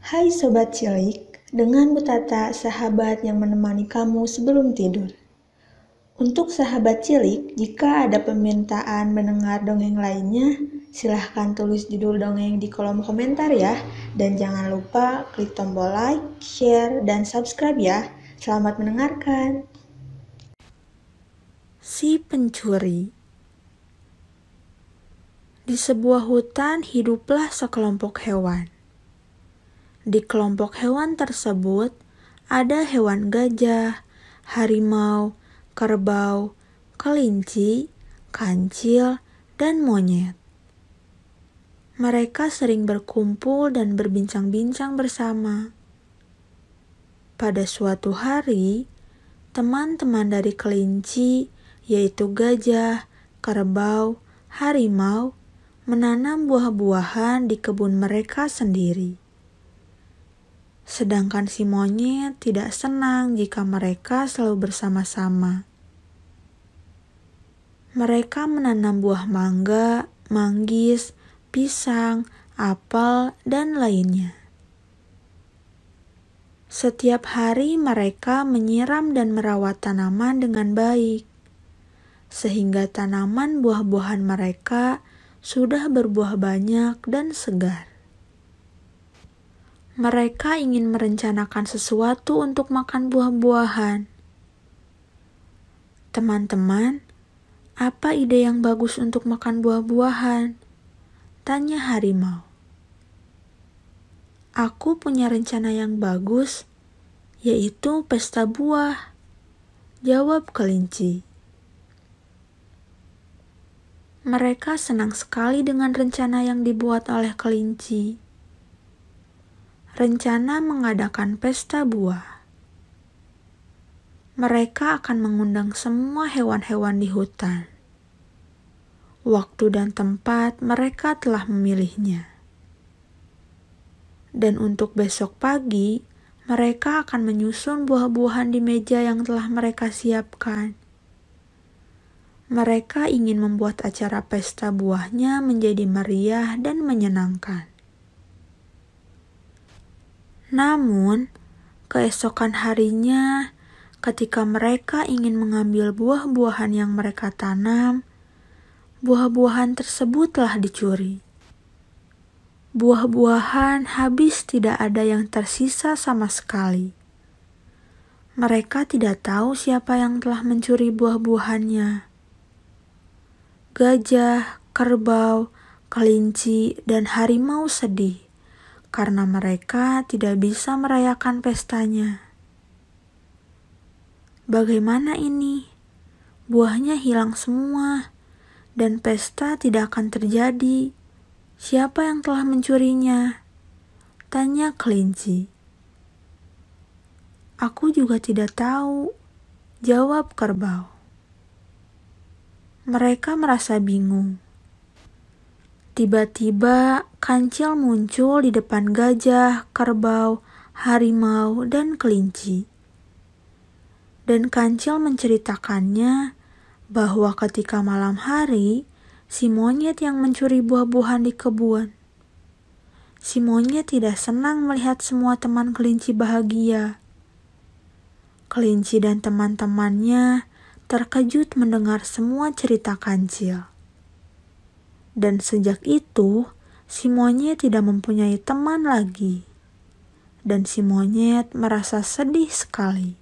Hai Sobat Cilik, dengan Butata sahabat yang menemani kamu sebelum tidur. Untuk sahabat cilik, jika ada permintaan mendengar dongeng lainnya, silahkan tulis judul dongeng di kolom komentar ya. Dan jangan lupa klik tombol like, share, dan subscribe ya. Selamat mendengarkan. Si pencuri Di sebuah hutan hiduplah sekelompok hewan di kelompok hewan tersebut ada hewan gajah, harimau, kerbau, kelinci, kancil, dan monyet. Mereka sering berkumpul dan berbincang-bincang bersama. Pada suatu hari, teman-teman dari kelinci, yaitu gajah, kerbau, harimau, menanam buah-buahan di kebun mereka sendiri sedangkan si monyet tidak senang jika mereka selalu bersama-sama. Mereka menanam buah mangga, manggis, pisang, apel, dan lainnya. Setiap hari mereka menyiram dan merawat tanaman dengan baik, sehingga tanaman buah-buahan mereka sudah berbuah banyak dan segar. Mereka ingin merencanakan sesuatu untuk makan buah-buahan. Teman-teman, apa ide yang bagus untuk makan buah-buahan? Tanya harimau. Aku punya rencana yang bagus, yaitu pesta buah. Jawab kelinci. Mereka senang sekali dengan rencana yang dibuat oleh kelinci rencana mengadakan pesta buah. Mereka akan mengundang semua hewan-hewan di hutan. Waktu dan tempat mereka telah memilihnya. Dan untuk besok pagi, mereka akan menyusun buah-buahan di meja yang telah mereka siapkan. Mereka ingin membuat acara pesta buahnya menjadi meriah dan menyenangkan. Namun, keesokan harinya, ketika mereka ingin mengambil buah-buahan yang mereka tanam, buah-buahan tersebut telah dicuri. Buah-buahan habis, tidak ada yang tersisa sama sekali. Mereka tidak tahu siapa yang telah mencuri buah-buahannya. Gajah, kerbau, kelinci, dan harimau sedih karena mereka tidak bisa merayakan pestanya. Bagaimana ini? Buahnya hilang semua, dan pesta tidak akan terjadi. Siapa yang telah mencurinya? Tanya kelinci. Aku juga tidak tahu, jawab kerbau. Mereka merasa bingung. Tiba-tiba kancil muncul di depan gajah, kerbau, harimau, dan kelinci. Dan kancil menceritakannya bahwa ketika malam hari, si monyet yang mencuri buah-buahan di kebun. Si monyet tidak senang melihat semua teman kelinci bahagia. Kelinci dan teman-temannya terkejut mendengar semua cerita kancil. Dan sejak itu, si monyet tidak mempunyai teman lagi. Dan si monyet merasa sedih sekali.